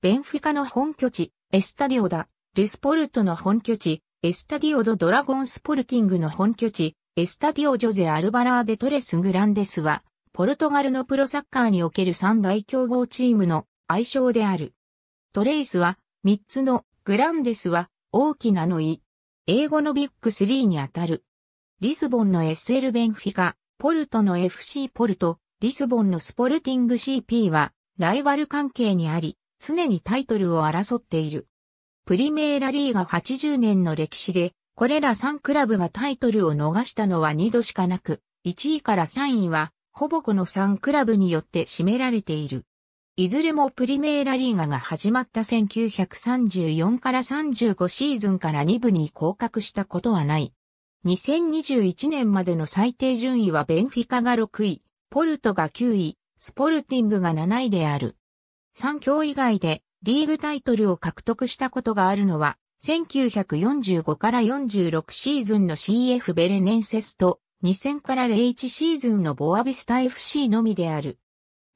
ベンフィカの本拠地、エスタディオダ、ルスポルトの本拠地、エスタディオドドラゴンスポルティングの本拠地、エスタディオジョゼ・アルバラーデ・トレス・グランデスは、ポルトガルのプロサッカーにおける三大競合チームの愛称である。トレイスは、三つの、グランデスは、大きなのい。英語のビッグ3にあたる。リスボンの SL ベンフィカ、ポルトの FC ポルト、リスボンのスポルティング CP は、ライバル関係にあり、常にタイトルを争っている。プリメーラリーが80年の歴史で、これら3クラブがタイトルを逃したのは2度しかなく、1位から3位は、ほぼこの3クラブによって占められている。いずれもプリメーラリーガが始まった1934から35シーズンから2部に降格したことはない。2021年までの最低順位はベンフィカが6位、ポルトが9位、スポルティングが7位である。3強以外でリーグタイトルを獲得したことがあるのは、1945から46シーズンの CF ベレネンセスと、2000から01シーズンのボアビスタ FC のみである。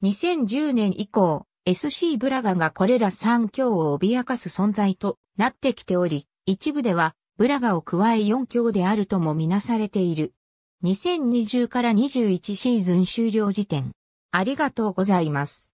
2010年以降、SC ブラガがこれら3強を脅かす存在となってきており、一部ではブラガを加え4強であるともみなされている。2020から21シーズン終了時点。ありがとうございます。